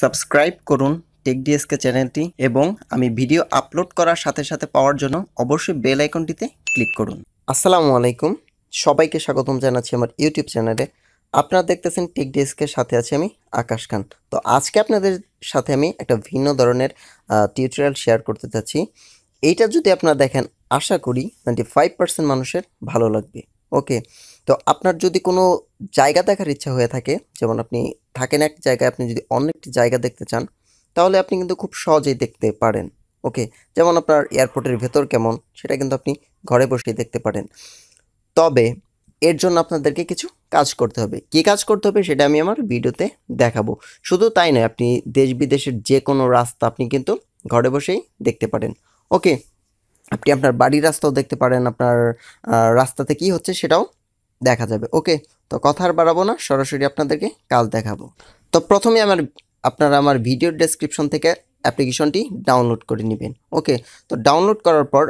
subscribe করুন take DSK চ্যানেলটি এবং আমি ভিডিও আপলোড করার সাথে সাথে পাওয়ার জন্য অবশ্যই বেল আইকনটিতে ক্লিক করুন আসসালামু আলাইকুম সবাইকে স্বাগতম জানাচ্ছি আমার ইউটিউব চ্যানেলে আপনারা দেখতেছেন টেক ডিএসকের সাথে আছি আমি আকাশ খান তো আজকে আপনাদের সাথে আমি একটা ভিন্ন ধরনের টিউটোরিয়াল শেয়ার করতে চাচ্ছি এইটা যদি আপনারা দেখেন আশা করি নাইনটি ফাইভ পার্সেন্ট মানুষের ভালো লাগবে ওকে তো আপনার যদি কোনো জায়গা দেখার ইচ্ছা হয়ে থাকে যেমন আপনি থাকেন এক জায়গায় আপনি যদি অন্য একটি জায়গা দেখতে চান তাহলে আপনি কিন্তু খুব সহজেই দেখতে পারেন ওকে যেমন আপনার এয়ারপোর্টের ভেতর কেমন সেটা কিন্তু আপনি ঘরে বসেই দেখতে পারেন তবে এর জন্য আপনাদেরকে কিছু কাজ করতে হবে কি কাজ করতে হবে সেটা আমি আমার ভিডিওতে দেখাবো শুধু তাই নয় আপনি দেশ বিদেশের যে কোনো রাস্তা আপনি কিন্তু ঘরে বসেই দেখতে পারেন ওকে আপনি আপনার বাড়ির রাস্তাও দেখতে পারেন আপনার রাস্তাতে কি হচ্ছে সেটাও দেখা যাবে ওকে তো কথা আর বাড়াবো না সরাসরি আপনাদেরকে কাজ দেখাবো তো প্রথমে আমার আপনারা আমার ভিডিওর ডেসক্রিপশন থেকে অ্যাপ্লিকেশনটি ডাউনলোড করে নেবেন ওকে তো ডাউনলোড করার পর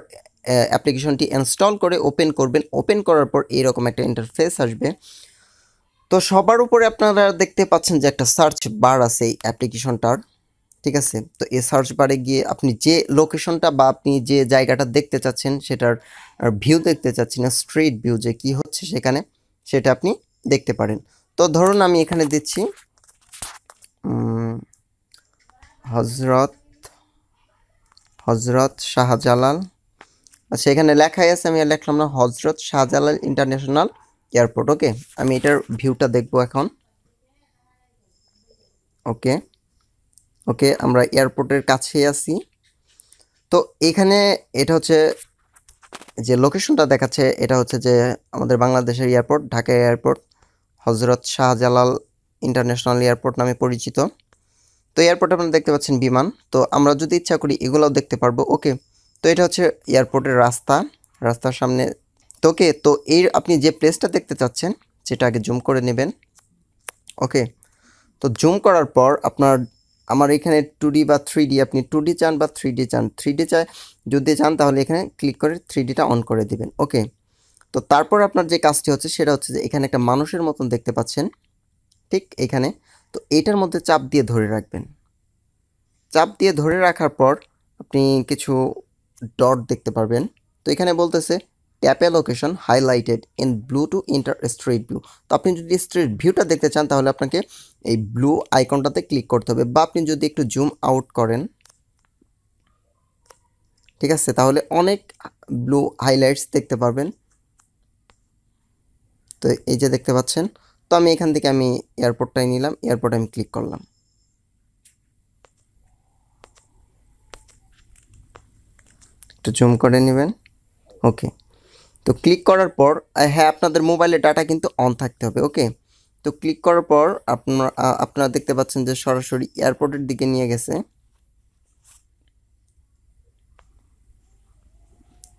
অ্যাপ্লিকেশনটি ইনস্টল করে ওপেন করবেন ওপেন করার পর এইরকম একটা ইন্টারফেস আসবে তো সবার উপরে আপনারা দেখতে পাচ্ছেন যে একটা সার্চ বার আছে এই অ্যাপ্লিকেশনটার ঠিক আছে তো এই সার্চ বারে গিয়ে আপনি যে লোকেশনটা বা আপনি যে জায়গাটা দেখতে চাচ্ছেন সেটার ভিউ দেখতে চাচ্ছেন স্ট্রিট ভিউ যে কি হচ্ছে সেখানে সেটা আপনি দেখতে পারেন তো ধরুন আমি এখানে দিচ্ছি হজরত হজরত শাহজালাল আচ্ছা এখানে লেখাই আছে আমি লিখলাম না হজরত শাহজালাল ইন্টারন্যাশনাল এয়ারপোর্ট ওকে আমি এটার ভিউটা দেখব এখন ওকে ওকে আমরা এয়ারপোর্টের কাছেই আছি তো এখানে এটা হচ্ছে যে লোকেশনটা দেখাচ্ছে এটা হচ্ছে যে আমাদের বাংলাদেশের এয়ারপোর্ট ঢাকা এয়ারপোর্ট হজরত শাহজালাল ইন্টারন্যাশনাল এয়ারপোর্ট নামে পরিচিত তো এয়ারপোর্টে আপনারা দেখতে পাচ্ছেন বিমান তো আমরা যদি ইচ্ছা করি এগুলোও দেখতে পারবো ওকে তো এটা হচ্ছে এয়ারপোর্টের রাস্তা রাস্তার সামনে তোকে তো এই আপনি যে প্লেসটা দেখতে চাচ্ছেন সেটা আগে জুম করে নেবেন ওকে তো জুম করার পর আপনার আমার এখানে টু বা থ্রি আপনি টু চান বা থ্রি চান থ্রি চায় যদি চান তাহলে এখানে ক্লিক করে থ্রি ডিটা অন করে দিবেন ওকে তো তারপর আপনার যে কাজটি হচ্ছে সেটা হচ্ছে যে এখানে একটা মানুষের মতন দেখতে পাচ্ছেন ঠিক এখানে তো এটার মধ্যে চাপ দিয়ে ধরে রাখবেন চাপ দিয়ে ধরে রাখার পর আপনি কিছু ডট দেখতে পারবেন তো এখানে বলতেছে ট্যাপে location highlighted in blue to enter street view তো আপনি যদি স্ট্রিট ভিউটা দেখতে চান তাহলে আপনাকে এই ব্লু আইকনটাতে ক্লিক করতে হবে বা আপনি যদি একটু জুম আউট করেন ঠিক আছে তাহলে অনেক ব্লু হাইলাইটস দেখতে পারবেন তো এই যে দেখতে পাচ্ছেন তো আমি এখান থেকে আমি এয়ারপোর্টটাই নিলাম এয়ারপোর্টে আমি ক্লিক করলাম একটু জুম করে নেবেন ওকে তো ক্লিক করার পর হ্যাঁ আপনাদের মোবাইলে ডাটা কিন্তু অন থাকতে হবে ওকে তো ক্লিক করার পর আপনার আপনারা দেখতে পাচ্ছেন যে সরাসরি এয়ারপোর্টের দিকে নিয়ে গেছে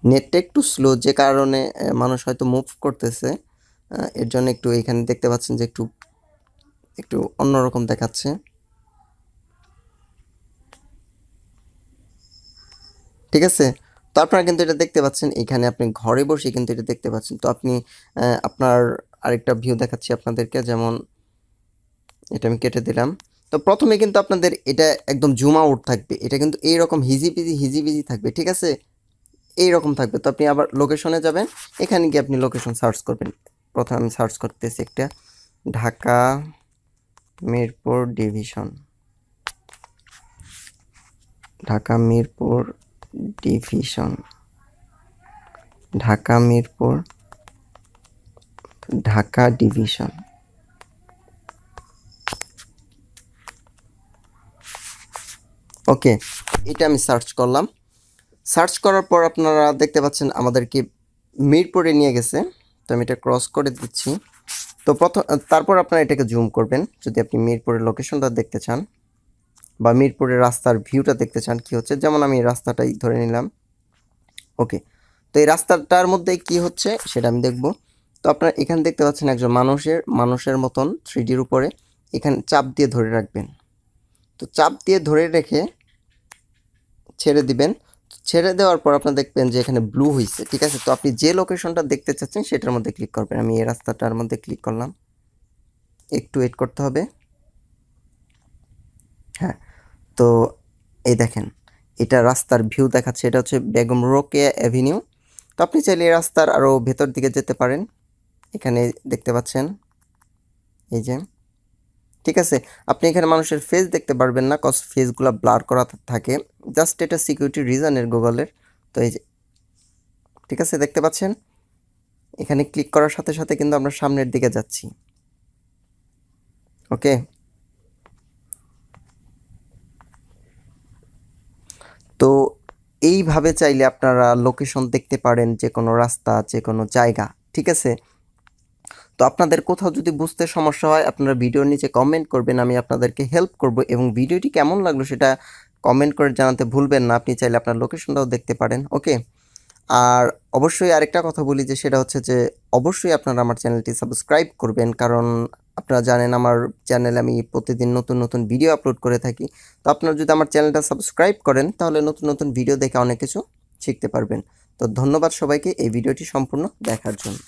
নেটটা একটু স্লো যে কারণে মানুষ হয়তো মুভ করতেছে এর জন্য একটু এখানে দেখতে পাচ্ছেন যে একটু একটু অন্যরকম দেখাচ্ছে ঠিক আছে তো আপনারা কিন্তু এটা দেখতে পাচ্ছেন এখানে আপনি ঘরে বসে কিন্তু এটা দেখতে পাচ্ছেন তো আপনি আপনার আরেকটা ভিউ দেখাচ্ছি আপনাদেরকে যেমন এটা আমি কেটে দিলাম তো প্রথমে কিন্তু আপনাদের এটা একদম জুম আউট থাকবে এটা কিন্তু এইরকম হিজি পিজি থাকবে ঠিক আছে এই রকম থাকবে তো আপনি আবার লোকেশনে যাবেন এখানে গিয়ে আপনি লোকেশন সার্চ করবেন প্রথমে আমি সার্চ করতেছি একটা Dhaka Mirpur division Dhaka Mirpur division Dhaka Mirpur Dhaka division okay এটা আমি সার্চ করলাম সার্চ করার পর আপনারা দেখতে পাচ্ছেন আমাদেরকে মিরপুরে নিয়ে গেছে তো আমি এটা ক্রস করে দিচ্ছি তো প্রথম তারপর আপনারা এটাকে জুম করবেন যদি আপনি মিরপুরের লোকেশনটা দেখতে চান বা মিরপুরের রাস্তার ভিউটা দেখতে চান কি হচ্ছে যেমন আমি রাস্তাটাই ধরে নিলাম ওকে তো এই রাস্তাটার মধ্যে কি হচ্ছে সেটা আমি দেখব তো আপনারা এখানে দেখতে পাচ্ছেন একজন মানুষের মানুষের মতন থ্রিডির উপরে এখানে চাপ দিয়ে ধরে রাখবেন তো চাপ দিয়ে ধরে রেখে ছেড়ে দিবেন ছেড়ে দেওয়ার পর আপনারা দেখবেন যে এখানে ব্লু হয়েছে ঠিক আছে তো আপনি যে লোকেশনটা দেখতে চাচ্ছেন সেটার মধ্যে ক্লিক করবেন আমি এই রাস্তাটার মধ্যে ক্লিক করলাম একটু ওয়েট করতে হবে হ্যাঁ তো এই দেখেন এটা রাস্তার ভিউ দেখাচ্ছে এটা হচ্ছে বেগম রোকে অ্যাভিনিউ তো আপনি চাইলে রাস্তার আরও ভেতর দিকে যেতে পারেন এখানে দেখতে পাচ্ছেন এই যে ঠিক আছে আপনি এখানে মানুষের ফেস দেখতে পারবেন না কজ ফেসগুলো ব্লার করা থাকে জাস্ট এটা সিকিউরিটি রিজনের গুগলের তো এই যে ঠিক আছে দেখতে পাচ্ছেন এখানে ক্লিক করার সাথে সাথে কিন্তু আমরা সামনের দিকে যাচ্ছি ওকে তো এইভাবে চাইলে আপনারা লোকেশন দেখতে পারেন যে কোনো রাস্তা যে কোনো জায়গা ঠিক আছে তো আপনাদের কোথাও যদি বুঝতে সমস্যা হয় আপনারা ভিডিওর নিচে কমেন্ট করবেন আমি আপনাদেরকে হেল্প করব এবং ভিডিওটি কেমন লাগলো সেটা কমেন্ট করে জানাতে ভুলবেন না আপনি চাইলে আপনার লোকেশনটাও দেখতে পারেন ওকে আর অবশ্যই আরেকটা কথা বলি যে সেটা হচ্ছে যে অবশ্যই আপনারা আমার চ্যানেলটি সাবস্ক্রাইব করবেন কারণ আপনারা জানেন আমার চ্যানেলে আমি প্রতিদিন নতুন নতুন ভিডিও আপলোড করে থাকি তো আপনারা যদি আমার চ্যানেলটা সাবস্ক্রাইব করেন তাহলে নতুন নতুন ভিডিও দেখে অনেক কিছু শিখতে পারবেন তো ধন্যবাদ সবাইকে এই ভিডিওটি সম্পূর্ণ দেখার জন্য